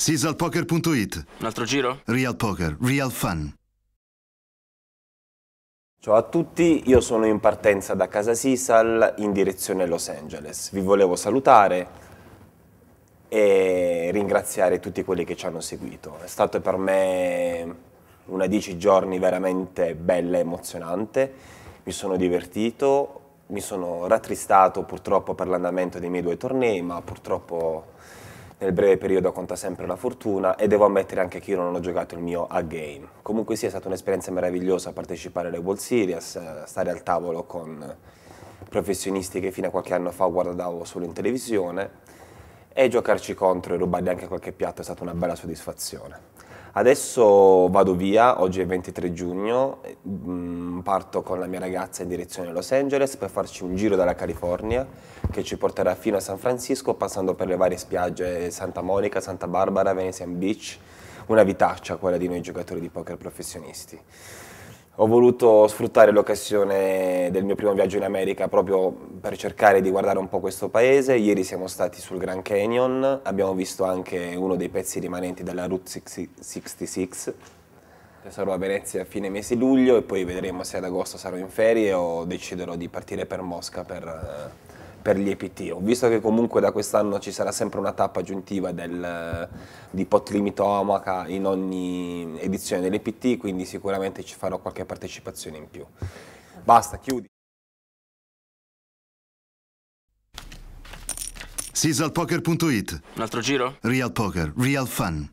Sisalpoker.it Un altro giro? Real Poker, Real Fun. Ciao a tutti, io sono in partenza da casa Sisal in direzione Los Angeles. Vi volevo salutare e ringraziare tutti quelli che ci hanno seguito. È stato per me una dieci giorni veramente bella e emozionante. Mi sono divertito, mi sono rattristato purtroppo per l'andamento dei miei due tornei, ma purtroppo nel breve periodo conta sempre la fortuna e devo ammettere anche che io non ho giocato il mio A-game. Comunque sia sì, è stata un'esperienza meravigliosa partecipare alle World Series, eh, stare al tavolo con professionisti che fino a qualche anno fa guardavo solo in televisione e giocarci contro e rubargli anche qualche piatto è stata una bella soddisfazione. Adesso vado via, oggi è 23 giugno, mm, parto con la mia ragazza in direzione Los Angeles per farci un giro dalla California che ci porterà fino a San Francisco passando per le varie spiagge Santa Monica, Santa Barbara, Venetian Beach, una vitaccia quella di noi giocatori di poker professionisti ho voluto sfruttare l'occasione del mio primo viaggio in America proprio per cercare di guardare un po' questo paese. Ieri siamo stati sul Grand Canyon, abbiamo visto anche uno dei pezzi rimanenti della Route 66. Sarò a Venezia a fine mese luglio e poi vedremo se ad agosto sarò in ferie o deciderò di partire per Mosca per eh, per gli EPT. Ho visto che comunque da quest'anno ci sarà sempre una tappa aggiuntiva del, di pot limite Omaca in ogni edizione dell'EPT, quindi sicuramente ci farò qualche partecipazione in più. Basta, chiudi. Sizzlepoker.it Un altro giro? Real Poker, Real Fun.